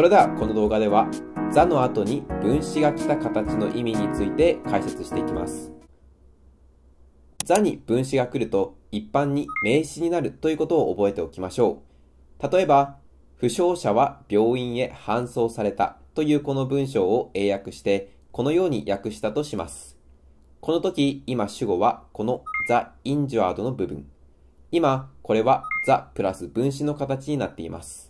それではこの動画では「座」の後に分子が来た形の意味について解説していきます。座に分子が来ると一般に名詞になるということを覚えておきましょう。例えば、負傷者は病院へ搬送されたというこの文章を英訳してこのように訳したとします。この時、今主語はこのザ・インジュアード」の部分。今、これは the プラス分子の形になっています。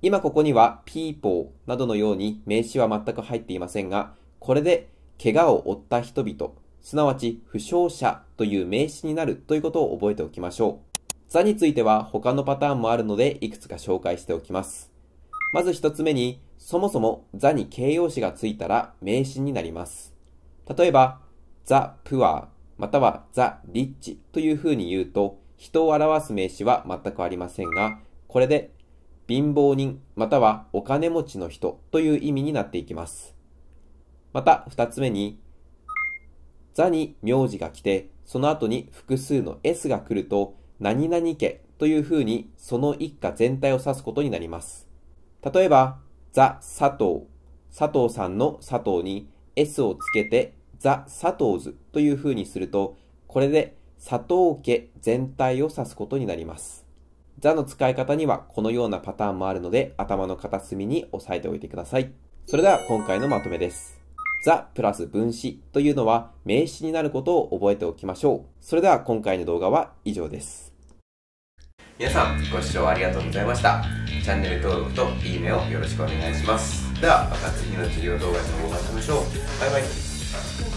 今ここには people などのように名詞は全く入っていませんが、これで怪我を負った人々、すなわち負傷者という名詞になるということを覚えておきましょう。座については他のパターンもあるので、いくつか紹介しておきます。まず一つ目に、そもそも座に形容詞がついたら名詞になります。例えば、ザ・プア r またはザ・リッチという風に言うと、人を表す名詞は全くありませんが、これで貧乏人またはお金持ちの人という意味になっていきます。また二つ目に、座に名字が来て、その後に複数の S が来ると、何々家というふうにその一家全体を指すことになります。例えば、ザ・佐藤、佐藤さんの佐藤に S をつけてザ・佐藤図というふうにすると、これで佐藤家全体を指すことになります。座の使い方にはこのようなパターンもあるので頭の片隅に押さえておいてください。それでは今回のまとめです。ザプラス分子というのは名詞になることを覚えておきましょう。それでは今回の動画は以上です。皆さんご視聴ありがとうございました。チャンネル登録といいねをよろしくお願いします。では、また次の治療動画でもお会いしましょう。バイバイ。